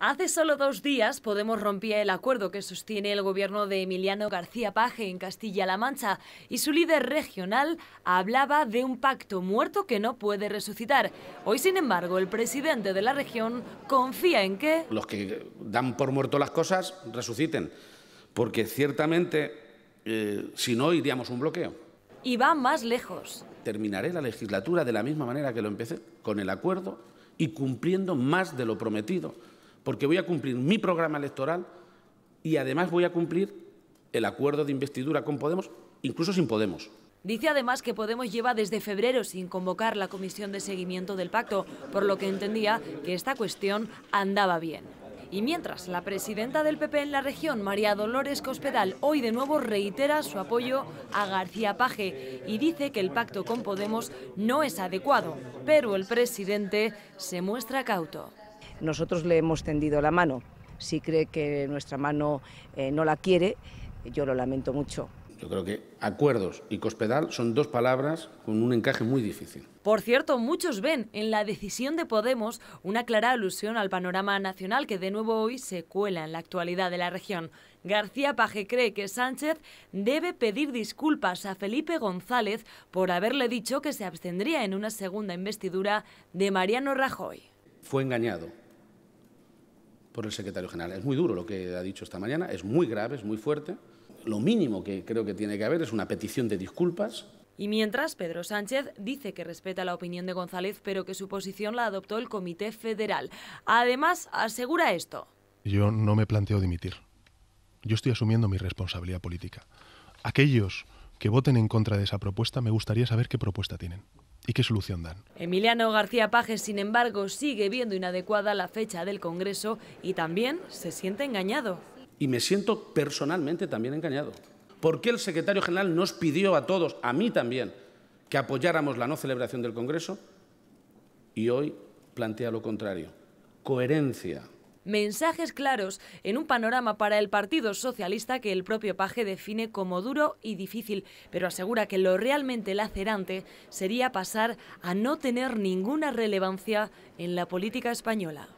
Hace solo dos días Podemos rompía el acuerdo que sostiene el gobierno de Emiliano García Paje en Castilla-La Mancha y su líder regional hablaba de un pacto muerto que no puede resucitar. Hoy, sin embargo, el presidente de la región confía en que... Los que dan por muerto las cosas resuciten, porque ciertamente eh, si no iríamos un bloqueo. Y va más lejos. Terminaré la legislatura de la misma manera que lo empecé, con el acuerdo y cumpliendo más de lo prometido porque voy a cumplir mi programa electoral y además voy a cumplir el acuerdo de investidura con Podemos, incluso sin Podemos. Dice además que Podemos lleva desde febrero sin convocar la comisión de seguimiento del pacto, por lo que entendía que esta cuestión andaba bien. Y mientras, la presidenta del PP en la región, María Dolores Cospedal, hoy de nuevo reitera su apoyo a García Paje y dice que el pacto con Podemos no es adecuado, pero el presidente se muestra cauto. Nosotros le hemos tendido la mano. Si cree que nuestra mano eh, no la quiere, yo lo lamento mucho. Yo creo que acuerdos y cospedal son dos palabras con un encaje muy difícil. Por cierto, muchos ven en la decisión de Podemos una clara alusión al panorama nacional que de nuevo hoy se cuela en la actualidad de la región. García Paje cree que Sánchez debe pedir disculpas a Felipe González por haberle dicho que se abstendría en una segunda investidura de Mariano Rajoy. Fue engañado, por el secretario general. Es muy duro lo que ha dicho esta mañana, es muy grave, es muy fuerte. Lo mínimo que creo que tiene que haber es una petición de disculpas y mientras, Pedro Sánchez dice que respeta la opinión de González, pero que su posición la adoptó el Comité Federal. Además, asegura esto. Yo no me planteo dimitir. Yo estoy asumiendo mi responsabilidad política. Aquellos que voten en contra de esa propuesta, me gustaría saber qué propuesta tienen y qué solución dan. Emiliano García Pajes, sin embargo, sigue viendo inadecuada la fecha del Congreso y también se siente engañado. Y me siento personalmente también engañado. ¿Por qué el secretario general nos pidió a todos, a mí también, que apoyáramos la no celebración del Congreso? Y hoy plantea lo contrario. Coherencia mensajes claros en un panorama para el Partido Socialista que el propio Paje define como duro y difícil, pero asegura que lo realmente lacerante sería pasar a no tener ninguna relevancia en la política española.